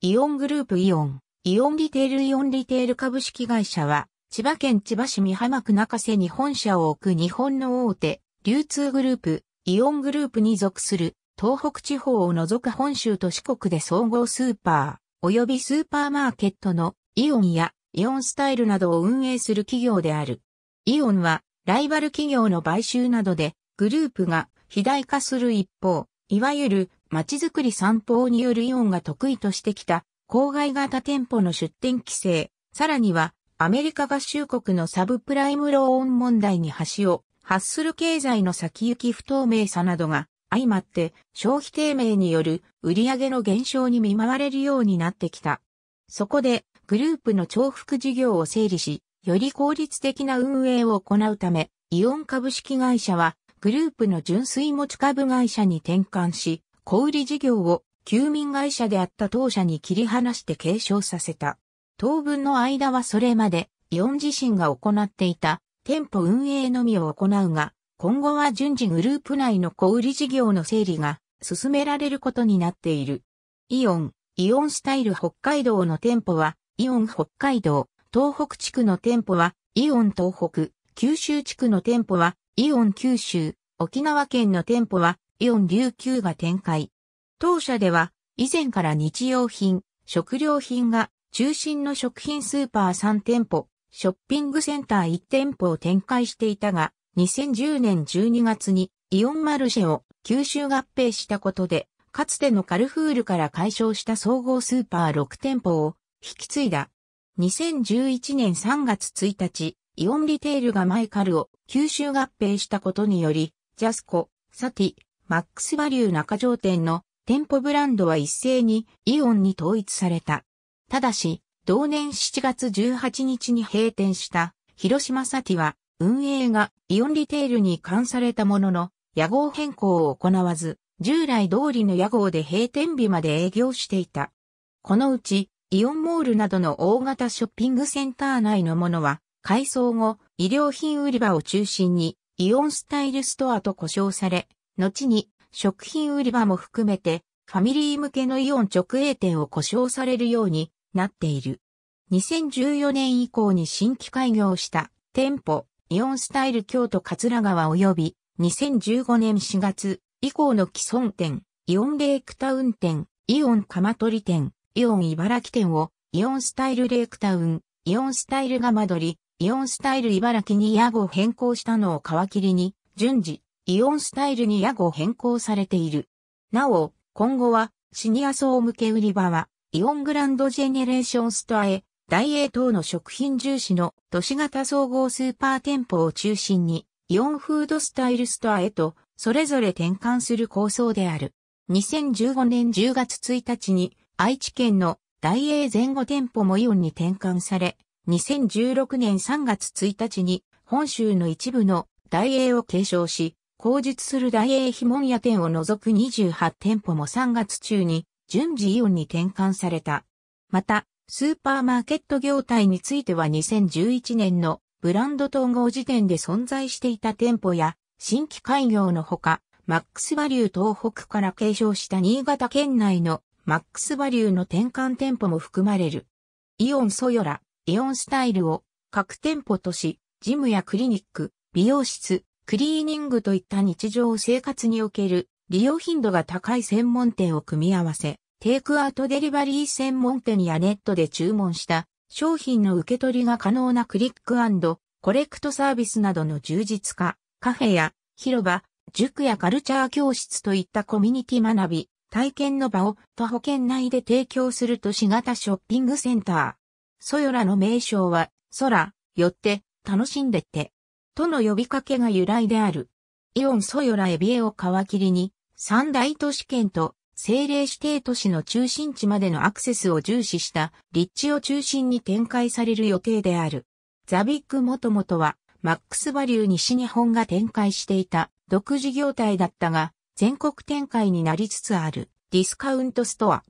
イオングループイオン、イオンリテールイオンリテール株式会社は、千葉県千葉市三浜区中瀬に本社を置く日本の大手、流通グループ、イオングループに属する、東北地方を除く本州と四国で総合スーパー、及びスーパーマーケットのイオンやイオンスタイルなどを運営する企業である。イオンは、ライバル企業の買収などで、グループが肥大化する一方、いわゆる街づくり散歩によるイオンが得意としてきた、郊外型店舗の出店規制、さらには、アメリカ合衆国のサブプライムローン問題に橋を発する経済の先行き不透明さなどが相まって消費低迷による売上の減少に見舞われるようになってきた。そこでグループの重複事業を整理し、より効率的な運営を行うため、イオン株式会社はグループの純粋持ち株会社に転換し、小売事業を休眠会社であった当社に切り離して継承させた。当分の間はそれまで、イオン自身が行っていた店舗運営のみを行うが、今後は順次グループ内の小売事業の整理が進められることになっている。イオン、イオンスタイル北海道の店舗は、イオン北海道、東北地区の店舗は、イオン東北、九州地区の店舗は、イオン九州、沖縄県の店舗は、イオン琉球が展開。当社では、以前から日用品、食料品が中心の食品スーパー3店舗、ショッピングセンター1店舗を展開していたが、2010年12月にイオンマルシェを吸収合併したことで、かつてのカルフールから解消した総合スーパー6店舗を引き継いだ。2011年3月1日、イオンリテールがマイカルを吸収合併したことにより、ジャスコ、サティ、マックスバリュー中条店の店舗ブランドは一斉にイオンに統一された。ただし、同年7月18日に閉店した広島サティは運営がイオンリテールに関されたものの屋号変更を行わず従来通りの屋号で閉店日まで営業していた。このうちイオンモールなどの大型ショッピングセンター内のものは改装後衣料品売り場を中心にイオンスタイルストアと呼称され後に食品売り場も含めてファミリー向けのイオン直営店を故障されるようになっている。2014年以降に新規開業した店舗イオンスタイル京都桂川及び2015年4月以降の既存店イオンレイクタウン店イオン鎌取店イオン茨城店をイオンスタイルレイクタウンイオンスタイルが間取りイオンスタイル茨城に屋号変更したのを皮切りに順次イオンスタイルに屋号変更されている。なお、今後は、シニア層向け売り場は、イオングランドジェネレーションストアへ、ダイエー等の食品重視の都市型総合スーパー店舗を中心に、イオンフードスタイルストアへと、それぞれ転換する構想である。2015年10月1日に、愛知県のダイエー前後店舗もイオンに転換され、2016年3月1日に、本州の一部のダイエーを継承し、後述する大英碑文屋店を除く28店舗も3月中に順次イオンに転換された。また、スーパーマーケット業態については2011年のブランド統合時点で存在していた店舗や新規開業のほか、マックスバリュー東北から継承した新潟県内のマックスバリューの転換店舗も含まれる。イオンソヨラ、イオンスタイルを各店舗とし、ジムやクリニック、美容室、クリーニングといった日常生活における利用頻度が高い専門店を組み合わせ、テイクアウトデリバリー専門店やネットで注文した商品の受け取りが可能なクリックコレクトサービスなどの充実化、カフェや広場、塾やカルチャー教室といったコミュニティ学び、体験の場を徒歩圏内で提供する都市型ショッピングセンター。ソヨラの名称は、空、寄って、楽しんでって。との呼びかけが由来である。イオンソヨラエビエを皮切りに、三大都市圏と政令指定都市の中心地までのアクセスを重視した立地を中心に展開される予定である。ザビックもともとは、マックスバリュー西日本が展開していた独自業態だったが、全国展開になりつつあるディスカウントストア。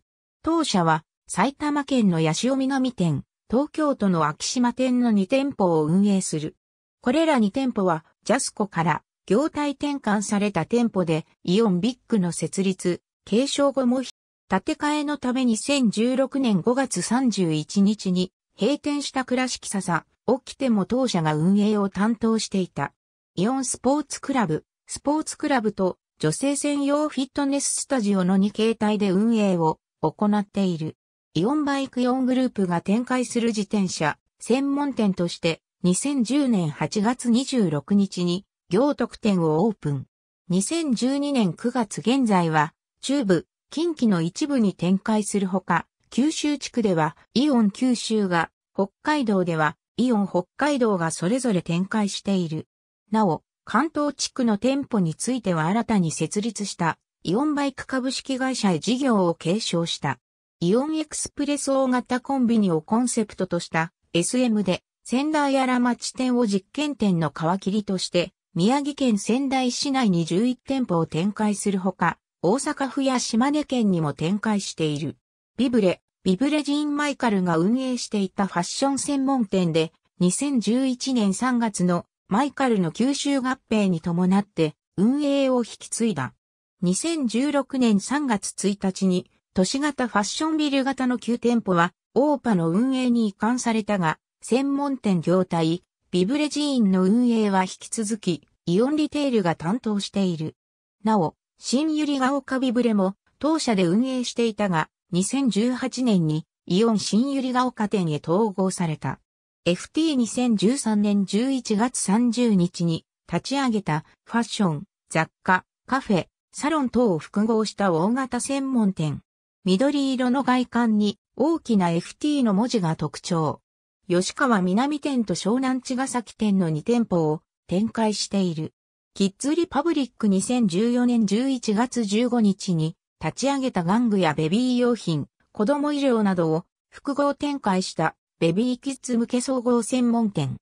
当社は埼玉県の八潮南店、東京都の秋島店の2店舗を運営する。これら2店舗はジャスコから業態転換された店舗でイオンビッグの設立、継承後も建て替えのため2016年5月31日に閉店した倉敷笹、起きても当社が運営を担当していた。イオンスポーツクラブ、スポーツクラブと女性専用フィットネススタジオの2形態で運営を行っている。イオンバイクイオングループが展開する自転車、専門店として2010年8月26日に行徳店をオープン。2012年9月現在は中部、近畿の一部に展開するほか、九州地区ではイオン九州が、北海道ではイオン北海道がそれぞれ展開している。なお、関東地区の店舗については新たに設立したイオンバイク株式会社へ事業を継承した。イオンエクスプレス大型コンビニをコンセプトとした SM で仙台荒町店を実験店の皮切りとして、宮城県仙台市内に11店舗を展開するほか、大阪府や島根県にも展開している。ビブレ、ビブレジンマイカルが運営していたファッション専門店で、2011年3月のマイカルの吸収合併に伴って運営を引き継いだ。2016年3月1日に都市型ファッションビル型の9店舗は、オーパの運営に移管されたが、専門店業態、ビブレジーンの運営は引き続き、イオンリテールが担当している。なお、新リ・ガオ丘ビブレも当社で運営していたが、2018年にイオン新リ・ガオ丘店へ統合された。FT2013 年11月30日に立ち上げたファッション、雑貨、カフェ、サロン等を複合した大型専門店。緑色の外観に大きな FT の文字が特徴。吉川南店と湘南茅ヶ崎店の2店舗を展開している。キッズリパブリック2014年11月15日に立ち上げた玩具やベビー用品、子供医療などを複合展開したベビーキッズ向け総合専門店。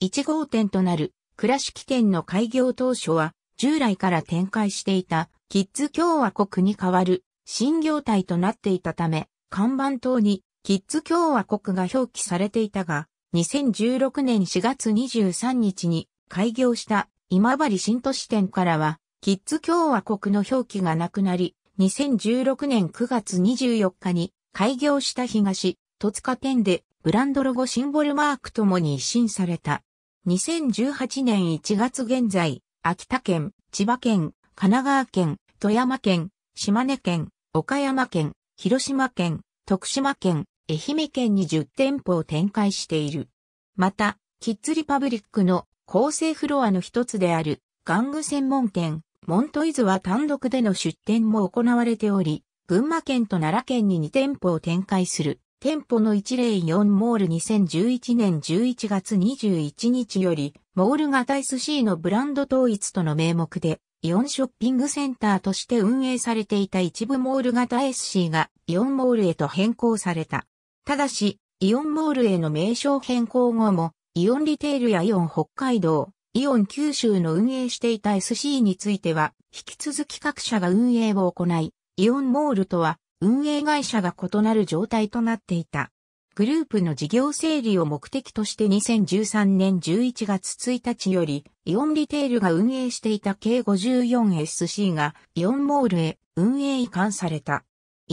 1号店となる倉敷店の開業当初は従来から展開していたキッズ共和国に代わる新業態となっていたため、看板等にキッズ共和国が表記されていたが、2016年4月23日に開業した今治新都市店からは、キッズ共和国の表記がなくなり、2016年9月24日に開業した東、戸塚店でブランドロゴシンボルマークともに一新された。2018年1月現在、秋田県、千葉県、神奈川県、富山県、島根県、岡山県、広島県、徳島県、愛媛県に10店舗を展開している。また、キッズリパブリックの構成フロアの一つである玩具専門店、モントイズは単独での出店も行われており、群馬県と奈良県に2店舗を展開する。店舗の104モール2011年11月21日より、モール型 SC のブランド統一との名目で、イオンショッピングセンターとして運営されていた一部モール型 SC がイオンモールへと変更された。ただし、イオンモールへの名称変更後も、イオンリテールやイオン北海道、イオン九州の運営していた SC については、引き続き各社が運営を行い、イオンモールとは運営会社が異なる状態となっていた。グループの事業整理を目的として2013年11月1日より、イオンリテールが運営していた計 54SC がイオンモールへ運営移管された。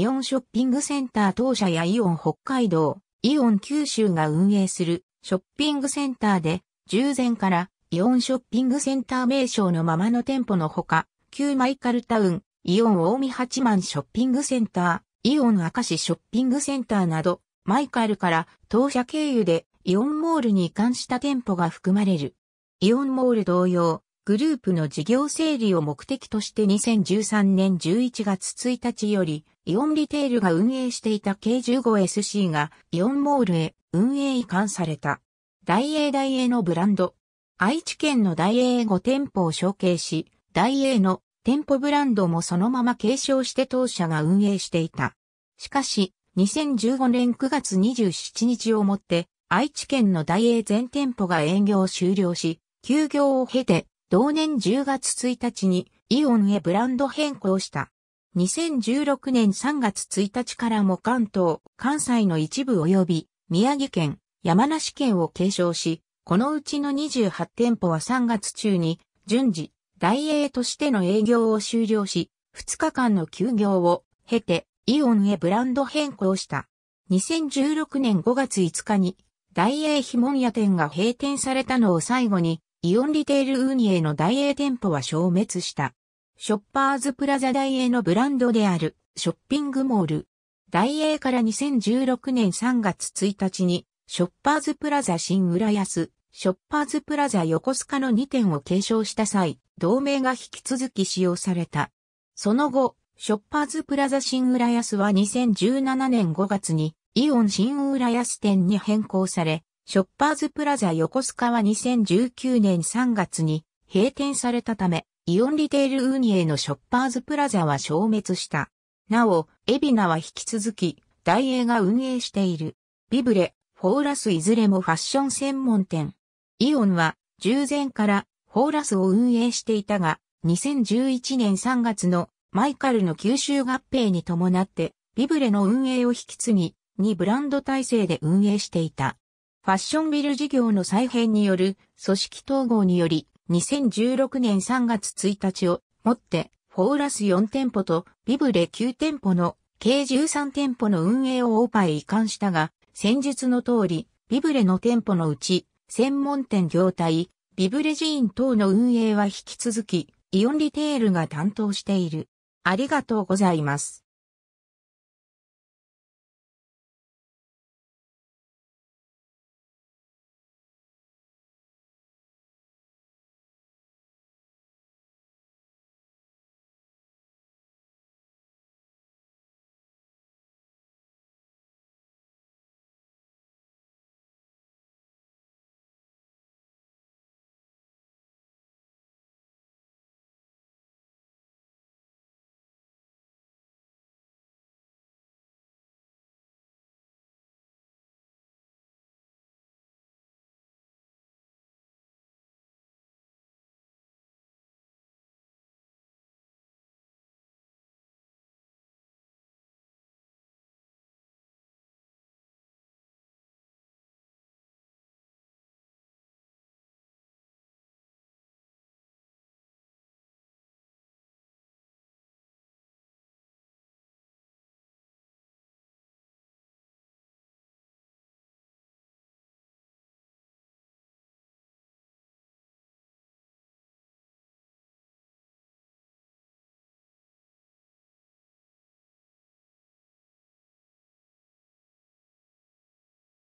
イオンショッピングセンター当社やイオン北海道、イオン九州が運営するショッピングセンターで、従前からイオンショッピングセンター名称のままの店舗のほか、旧マイカルタウン、イオン大見八幡ショッピングセンター、イオン明石ショッピングセンターなど、マイカルから当社経由でイオンモールに移管した店舗が含まれる。イオンモール同様、グループの事業整理を目的として2013年11月1日より、イオンリテールが運営していた K15SC がイオンモールへ運営移管された。大英大英のブランド。愛知県の大英5店舗を承継し、大英の店舗ブランドもそのまま継承して当社が運営していた。しかし、2015年9月27日をもって、愛知県の大英全店舗が営業を終了し、休業を経て、同年10月1日にイオンへブランド変更した。2016年3月1日からも関東、関西の一部及び宮城県、山梨県を継承し、このうちの28店舗は3月中に順次、大英としての営業を終了し、2日間の休業を経てイオンへブランド変更した。2016年5月5日に大英もん屋店が閉店されたのを最後にイオンリテールウーニエの大英店舗は消滅した。ショッパーズプラザ大英のブランドであるショッピングモール。大英から2016年3月1日にショッパーズプラザ新浦安、ショッパーズプラザ横須賀の2点を継承した際、同盟が引き続き使用された。その後、ショッパーズプラザ新浦安は2017年5月にイオン新浦安店に変更され、ショッパーズプラザ横須賀は2019年3月に閉店されたため、イオンリテール運営のショッパーズプラザは消滅した。なお、エビナは引き続き、ダイエーが運営している。ビブレ、フォーラスいずれもファッション専門店。イオンは、従前からフォーラスを運営していたが、2011年3月のマイカルの吸収合併に伴って、ビブレの運営を引き継ぎ、2ブランド体制で運営していた。ファッションビル事業の再編による組織統合により、2016年3月1日をもって、フォーラス4店舗とビブレ9店舗の計13店舗の運営をオーパイ移管したが、先述の通り、ビブレの店舗のうち、専門店業態、ビブレ寺院等の運営は引き続き、イオンリテールが担当している。ありがとうございます。